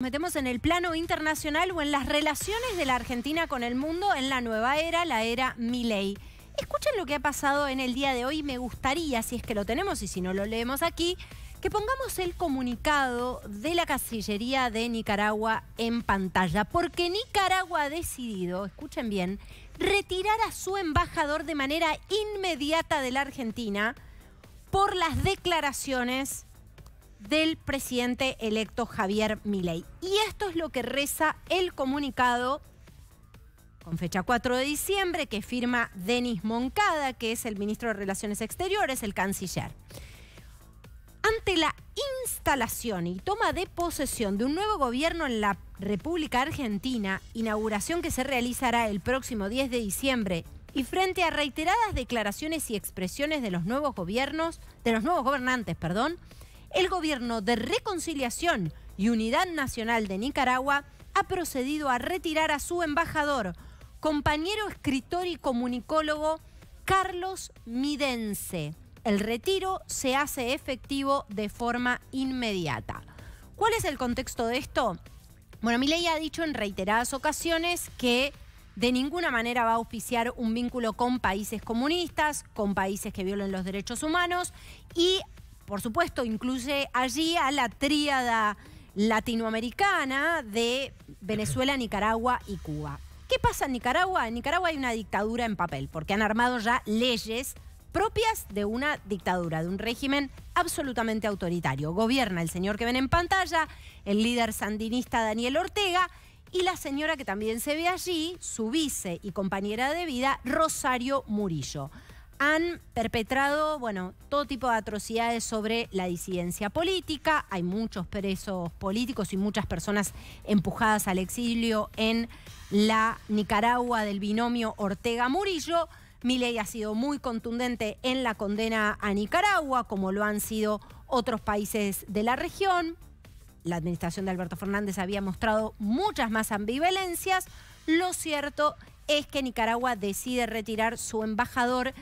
Metemos en el plano internacional o en las relaciones de la Argentina con el mundo en la nueva era, la era Milei. Escuchen lo que ha pasado en el día de hoy. Me gustaría, si es que lo tenemos y si no lo leemos aquí, que pongamos el comunicado de la Cancillería de Nicaragua en pantalla. Porque Nicaragua ha decidido, escuchen bien, retirar a su embajador de manera inmediata de la Argentina por las declaraciones del presidente electo Javier Milei. Y esto es lo que reza el comunicado con fecha 4 de diciembre que firma Denis Moncada, que es el ministro de Relaciones Exteriores, el canciller. Ante la instalación y toma de posesión de un nuevo gobierno en la República Argentina, inauguración que se realizará el próximo 10 de diciembre, y frente a reiteradas declaraciones y expresiones de los nuevos gobiernos, de los nuevos gobernantes, perdón, el gobierno de reconciliación y unidad nacional de Nicaragua ha procedido a retirar a su embajador, compañero escritor y comunicólogo Carlos Midense. El retiro se hace efectivo de forma inmediata. ¿Cuál es el contexto de esto? Bueno, Milei ha dicho en reiteradas ocasiones que de ninguna manera va a oficiar un vínculo con países comunistas, con países que violen los derechos humanos y por supuesto, incluye allí a la tríada latinoamericana de Venezuela, Nicaragua y Cuba. ¿Qué pasa en Nicaragua? En Nicaragua hay una dictadura en papel, porque han armado ya leyes propias de una dictadura, de un régimen absolutamente autoritario. Gobierna el señor que ven en pantalla, el líder sandinista Daniel Ortega y la señora que también se ve allí, su vice y compañera de vida, Rosario Murillo han perpetrado, bueno, todo tipo de atrocidades sobre la disidencia política. Hay muchos presos políticos y muchas personas empujadas al exilio en la Nicaragua del binomio Ortega-Murillo. Milei ha sido muy contundente en la condena a Nicaragua, como lo han sido otros países de la región. La administración de Alberto Fernández había mostrado muchas más ambivalencias. Lo cierto es que Nicaragua decide retirar su embajador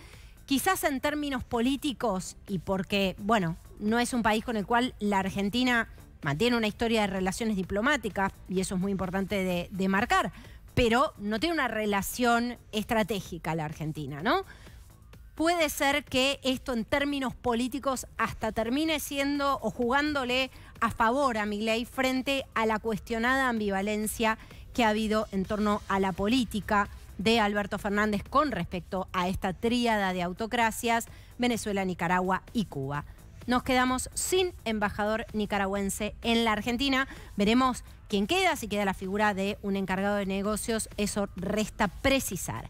Quizás en términos políticos, y porque, bueno, no es un país con el cual la Argentina mantiene una historia de relaciones diplomáticas, y eso es muy importante de, marcar, pero no tiene una relación estratégica la Argentina, ¿no? puede ser que esto en términos políticos hasta termine siendo o jugándole a favor a Migley frente a la cuestionada ambivalencia que ha habido en torno a la política de Alberto Fernández con respecto a esta tríada de autocracias, Venezuela, Nicaragua y Cuba. Nos quedamos sin embajador nicaragüense en la Argentina. Veremos quién queda, si queda la figura de un encargado de negocios, eso resta precisar.